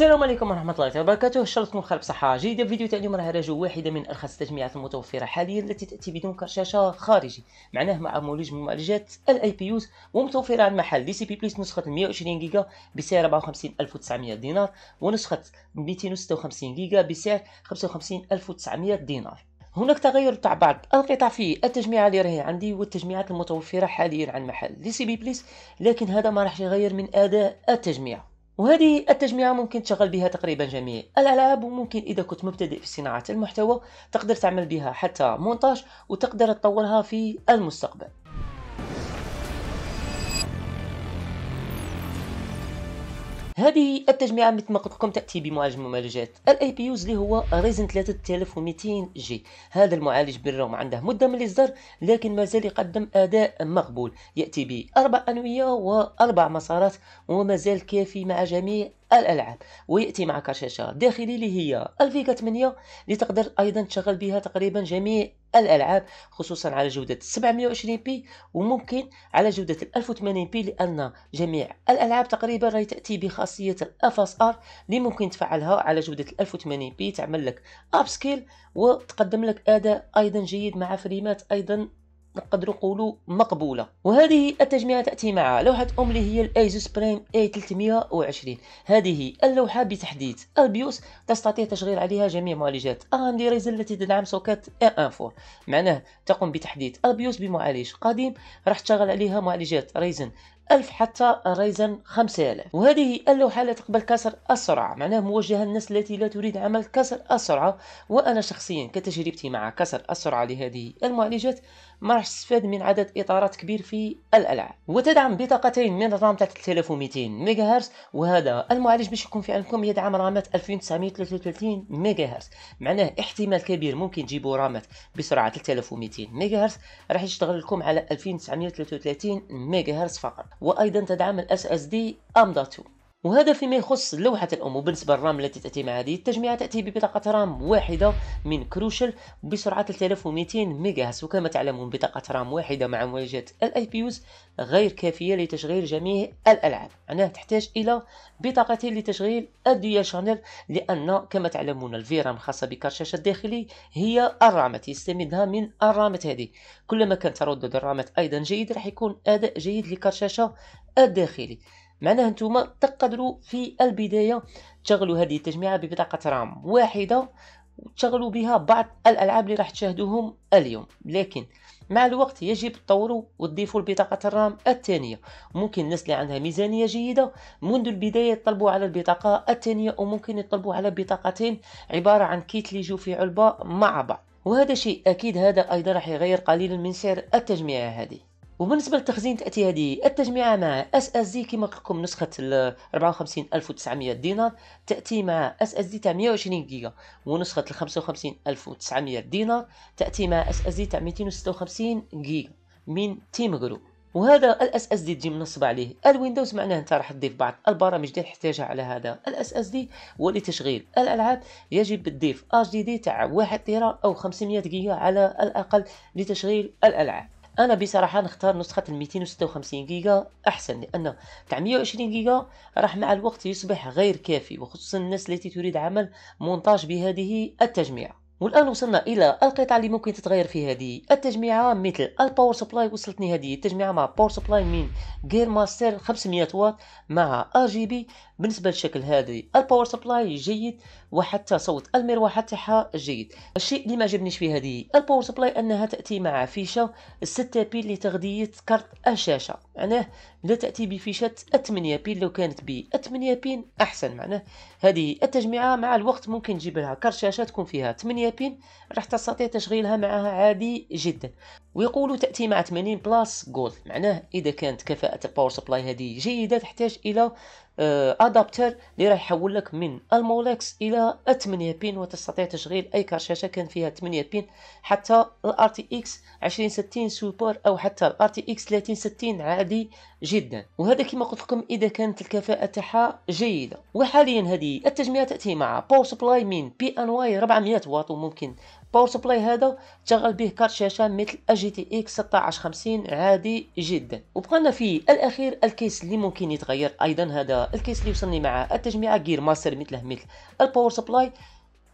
السلام عليكم ورحمة الله تعالى وبركاته، إن شاء الله تكونوا بخير بصحة جيدة، في فيديو تاع اليوم راه راجو واحدة من أرخص التجميعات المتوفرة حاليا التي تأتي بدون كرشاشة خارجي، معناه مع معالج من معالجات الاي بي يوز ومتوفرة على المحل دي سي بي بليس نسخة 120 جيجا بسعر 54900 دينار ونسخة 256 جيجا بسعر 55900 دينار. هناك تغير تاع بعض القطع في التجميعة اللي راهي عندي والتجميعات المتوفرة حاليا على المحل دي سي بي بليس لكن هذا ما راح يغير من أداء التجميعة. وهذه التجميعة ممكن تشغل بها تقريبا جميع الألعاب وممكن إذا كنت مبتدئ في صناعة المحتوى تقدر تعمل بها حتى مونتاج وتقدر تطورها في المستقبل هذه التجميعة مثل ما قلت لكم تأتي بمعالج المعالجات الاي بي يوز اللي هو ريزن 3200 جي هذا المعالج بالرغم عنده مدة من الإصدار لكن مازال يقدم أداء مقبول يأتي بأربع أنوية وأربع مسارات ومازال كافي مع جميع الألعاب ويأتي مع شاشه داخلي اللي هي الفيجا 8 اللي تقدر أيضا تشغل بها تقريبا جميع الألعاب خصوصا على جودة 720 بي وممكن على جودة 1080 بي لأن جميع الألعاب تقريبا راهي تأتي بخاصية الاف اس ار اللي ممكن تفعلها على جودة 1080 بي تعمل لك اب سكيل وتقدم لك أداء أيضا جيد مع فريمات أيضا نقدروا نقولوا مقبوله وهذه التجميعه تاتي مع لوحه ام اللي هي الايزوس بريم اي 320 هذه اللوحه بتحديد البيوس تستطيع تشغيل عليها جميع معالجات AMD Ryzen التي تدعم سوكت a 4 معناه تقوم بتحديد البيوس بمعالج قديم راح تشغل عليها معالجات Ryzen 1000 حتى رايزن 5000 وهذه اللوحة لا تقبل كسر السرعة معناها موجهة للناس التي لا تريد عمل كسر السرعة وأنا شخصيا كتجربتي مع كسر السرعة لهذه المعالجات ما راح تستفاد من عدد إطارات كبير في الألعاب وتدعم بطاقتين من الرام تاع 3200 ميجا هرتز وهذا المعالج باش يكون في علمكم يدعم رامات 2933 ميجا هرتز معناه احتمال كبير ممكن تجيبوا رامات بسرعة 3200 ميجا هرتز راح يشتغل لكم على 2933 ميجا هرتز فقط وأيضا تدعم ال SSD AMD 2 وهذا فيما يخص لوحة الأم وبالنسبة للرام التي تأتي مع هذه التجميعة تأتي ببطاقة رام واحدة من كروشل بسرعة 3200 ميجا وكما تعلمون بطاقة رام واحدة مع مواجهة الاي بيوز غير كافية لتشغيل جميع الألعاب أنها تحتاج إلى بطاقتين لتشغيل الديال شانل لأن كما تعلمون الفيرام الخاصة بكارت الشاشة الداخلي هي الرامة يستمدها من الرامة هذه كلما كان تردد الرامة أيضا جيد راح يكون أداء جيد لكارت الشاشة الداخلي معناها نتوما تقدروا في البدايه تشغلوا هذه التجميعه ببطاقه رام واحده وتشغلوا بها بعض الالعاب اللي راح تشاهدوهم اليوم لكن مع الوقت يجب تطوروا وتضيفوا البطاقة الرام الثانية ممكن الناس اللي عندها ميزانية جيدة منذ البداية يطلبوا على البطاقة الثانية وممكن يطلبوا على بطاقتين عبارة عن كيت اللي يجوا في علبة مع بعض وهذا شيء أكيد هذا أيضا راح يغير قليلا من سعر التجميع هذه وبالنسبه للتخزين تاتي هذه التجميعه مع اس اس دي كما قلت لكم نسخه 54900 دينار تاتي مع اس اس دي تاع 120 جيجا ونسخه 55900 دينار تاتي مع اس اس دي تاع 256 جيجا من تيم جروب وهذا الاس اس دي تجي منصب عليه الويندوز معناه انت راح تضيف بعض البرامج اللي تحتاجها على هذا الاس اس دي ولتشغيل الالعاب يجب تضيف اش دي دي تاع 1 تيرا او 500 جيجا على الاقل لتشغيل الالعاب انا بصراحه نختار نسخه 256 جيجا احسن لان تاع 120 جيجا راح مع الوقت يصبح غير كافي وخصوصا الناس التي تريد عمل مونتاج بهذه التجميعه والان وصلنا الى القطع اللي ممكن تتغير في هذه التجميعه مثل الباور سبلاي وصلتني هذه التجميعه مع باور سبلاي من جير ماستر 500 واط مع ار جي بي بالنسبه للشكل هذه الباور سبلاي جيد وحتى صوت المروحه تاعها جيد الشيء اللي ما عجبنيش في هذه الباور سبلاي انها تاتي مع فيشه 6 بيل لتغذيه كارت الشاشه معناه لا تاتي بفيشه 8 بيل لو كانت ب 8 بين احسن معناه هذه التجميعه مع الوقت ممكن تجيب لها كارت شاشه تكون فيها 8 بين راح تستطيع تشغيلها معها عادي جدا ويقولوا تأتي مع 80 بلاس جول معناه إذا كانت كفاءة الباور سبلاي هذه جيدة تحتاج إلى أدابتر آه، اللي راح يحول لك من المولكس إلى 8 بين وتستطيع تشغيل أي كار شاشة كان فيها 8 بين حتى الار تي اكس 2060 سوبر أو حتى الار تي اكس 3060 عادي جدا وهذا كما قلت لكم إذا كانت الكفاءة تاعها جيدة وحاليا هذه التجميع تأتي مع باور سبلاي من بي ان واي 400 واط وممكن باور سبلاي هذا تشغل به كارت شاشه مثل اجي تي اكس 1650 عادي جدا وبقانا في الاخير الكيس اللي ممكن يتغير ايضا هذا الكيس اللي وصلني مع التجميعه جير ماستر مثله مثل الباور سبلاي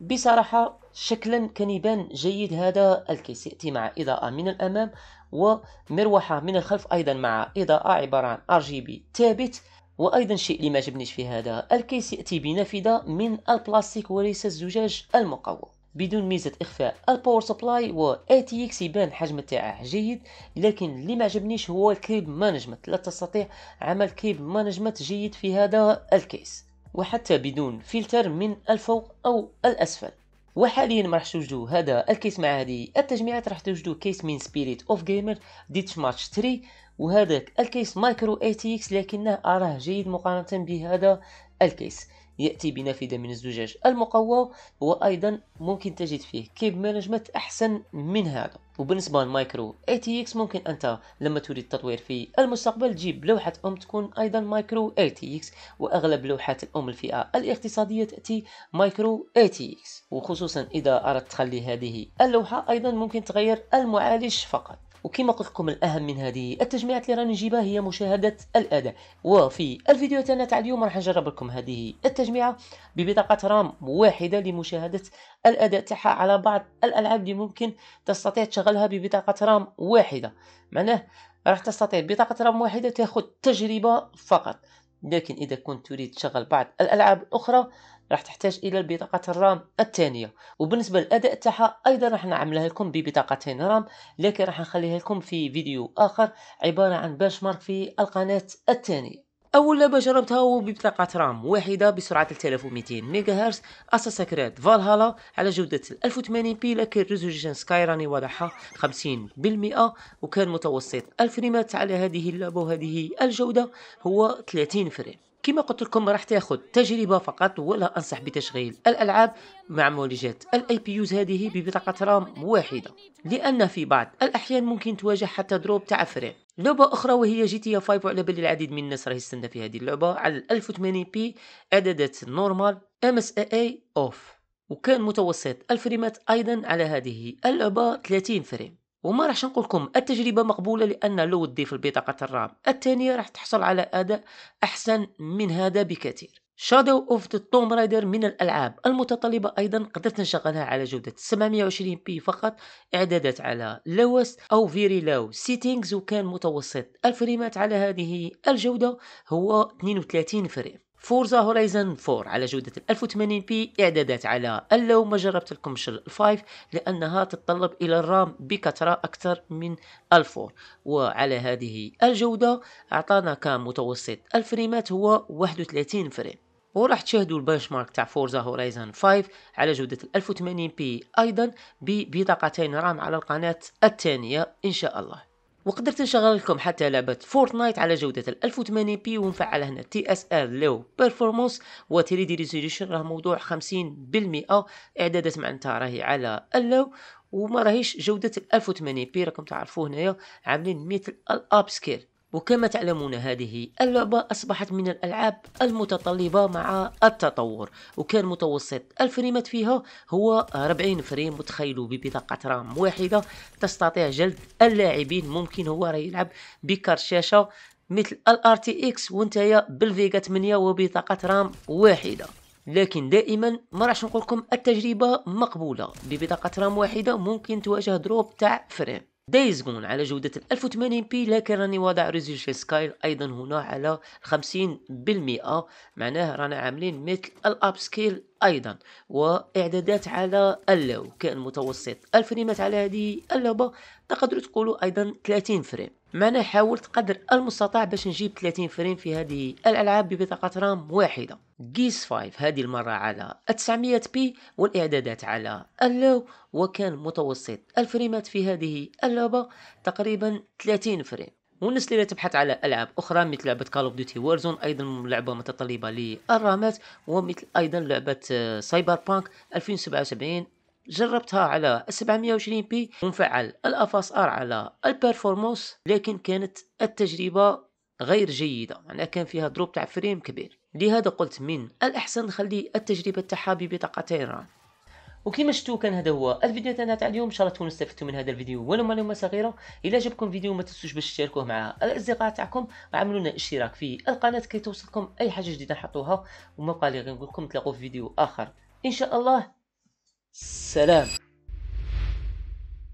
بصراحه شكلا كان يبان جيد هذا الكيس ياتي مع اضاءه من الامام ومروحه من الخلف ايضا مع اضاءه عباره عن ار جي بي ثابت وايضا شيء اللي ما عجبنيش في هذا الكيس ياتي بنافذه من البلاستيك وليس الزجاج المقوى بدون ميزه اخفاء الباور سبلاي و اي تي اكس يبان حجم تاعه جيد لكن اللي ما عجبنيش هو الكيب مانجمنت لا تستطيع عمل كيب مانجمنت جيد في هذا الكيس وحتى بدون فلتر من الفوق او الاسفل وحاليا ما راح توجدوا هذا الكيس مع هذه التجميعات راح توجدوا كيس من سبيريت اوف جيمر ديتش ماتش 3 وهذا الكيس مايكرو اي تي اكس لكنه اراه آه، جيد مقارنه بهذا الكيس يأتي بنافذة من الزجاج المقوى وأيضا ممكن تجد فيه كيب مانجمنت أحسن من هذا وبالنسبة للمايكرو اي تي اكس ممكن انت لما تريد التطوير في المستقبل تجيب لوحة ام تكون ايضا مايكرو اي تي اكس واغلب لوحات الام الفئة الاقتصادية تأتي مايكرو اي تي اكس وخصوصا اذا اردت تخلي هذه اللوحة ايضا ممكن تغير المعالج فقط وكما قلت لكم الاهم من هذه التجميعات اللي راني نجيبها هي مشاهده الاداء وفي الفيديو تاعنا تاع اليوم راح نجرب لكم هذه التجميعه ببطاقه رام واحده لمشاهده الاداء تاعها على بعض الالعاب اللي ممكن تستطيع تشغلها ببطاقه رام واحده معناه راح تستطيع بطاقه رام واحده تاخذ تجربه فقط لكن اذا كنت تريد تشغل بعض الالعاب الاخرى راح تحتاج الى بطاقه الرام الثانيه وبالنسبه للاداء تاعها ايضا راح نعملها لكم ببطاقتين رام لكن راح نخليها لكم في فيديو اخر عباره عن باش مارك في القناه الثانيه اول لعبه جربتها هو ببطاقه رام واحده بسرعه 3200 ميجا هرتز اساسا كريد فالهالا على جوده 1080 بي لكن ريزوليشن سكاي راني واضحه 50% وكان متوسط الفريمات على هذه اللعبه وهذه الجوده هو 30 فريم كما قلت لكم راح تاخذ تجربه فقط ولا انصح بتشغيل الالعاب مع معالجات الاي بي يوز هذه ببطاقه رام واحده لان في بعض الاحيان ممكن تواجه حتى دروب تاع فريم لعبة أخرى وهي جي تي 5 وعلى بالي العديد من الناس راه يستنى في هذه اللعبة على 1080 بي إعدادات نورمال ام اس اي اوف وكان متوسط الفريمات أيضا على هذه اللعبة 30 فريم وما راح نقول لكم التجربة مقبولة لأن لو تضيف البطاقة الرام الثانية راح تحصل على أداء أحسن من هذا بكثير شادو اوف ذا توم رايدر من الالعاب المتطلبه ايضا قدرت نشغلها على جوده 720 بي فقط اعدادات على لوست او فيري لو سيتينغز وكان متوسط الفريمات على هذه الجوده هو 32 فريم فورزا هورايزن 4 على جودة 1080 بي إعدادات على اللو ما جربت لكم شل 5 لأنها تتطلب إلى الرام بكثرة أكثر من الفور وعلى هذه الجودة أعطانا كام متوسط الفريمات هو 31 فريم وراح تشاهدوا البنش مارك تاع فورزا هورايزن 5 على جودة 1080 بي أيضا ببطاقتين رام على القناة الثانية إن شاء الله وقدرت نشغل لكم حتى لعبة فورتنايت على جودة ال 1080 بي ونفعل هنا تي اس ار لو بيرفورمانس و 3 دي ريزوليوشن راه موضوع 50% اعدادات معناتها راهي على اللو وما راهيش جودة ال 1080 بي راكم تعرفوا هنايا عاملين مثل الاب سكيل وكما تعلمون هذه اللعبة أصبحت من الألعاب المتطلبة مع التطور وكان متوسط الفريمات فيها هو 40 فريم وتخيلوا ببطاقة رام واحدة تستطيع جلد اللاعبين ممكن هو راه يلعب بكار شاشة مثل الـ RTX اكس وانتهي بالفيجا 8 وبطاقة رام واحدة لكن دائما ما راح نقول لكم التجربه مقبوله ببطاقه رام واحده ممكن تواجه دروب تاع فريم دايز جون على جودة 1080 بي لكن راني واضع ريزولشي سكايل ايضا هنا على 50% معناه رانا عاملين مثل الاب سكيل ايضا واعدادات على اللو كان متوسط 1000 فريمات على هذه اللعبه تقدروا تقولوا ايضا 30 فريم معنا حاولت قدر المستطاع باش نجيب 30 فريم في هذه الالعاب ببطاقه رام واحده جيس 5 هذه المره على 900 بي والاعدادات على اللو وكان متوسط الفريمات في هذه اللعبه تقريبا 30 فريم والناس اللي تبحث على العاب اخرى مثل لعبه كال اوف ديوتي وورزون ايضا لعبه متطلبه للرامات ومثل ايضا لعبه سايبر بانك 2077 جربتها على 720 بي ومفعل الافاس ار على البرفورمانس لكن كانت التجربه غير جيده معناها كان فيها دروب تاع فريم كبير لهذا قلت من الاحسن نخلي التجربه تاعها ببطاقتين رام وكما شفتوا كان هذا هو الفيديو تاعنا تاع اليوم ان شاء الله تكونوا استفدتوا من هذا الفيديو ولو معلومه صغيره الى عجبكم الفيديو ما تنسوش باش تشاركوه مع الاصدقاء تاعكم وعملوا لنا اشتراك في القناه كي توصلكم اي حاجه جديده نحطوها وما بقى لي غير نقول لكم تلاقوا في فيديو اخر ان شاء الله سلام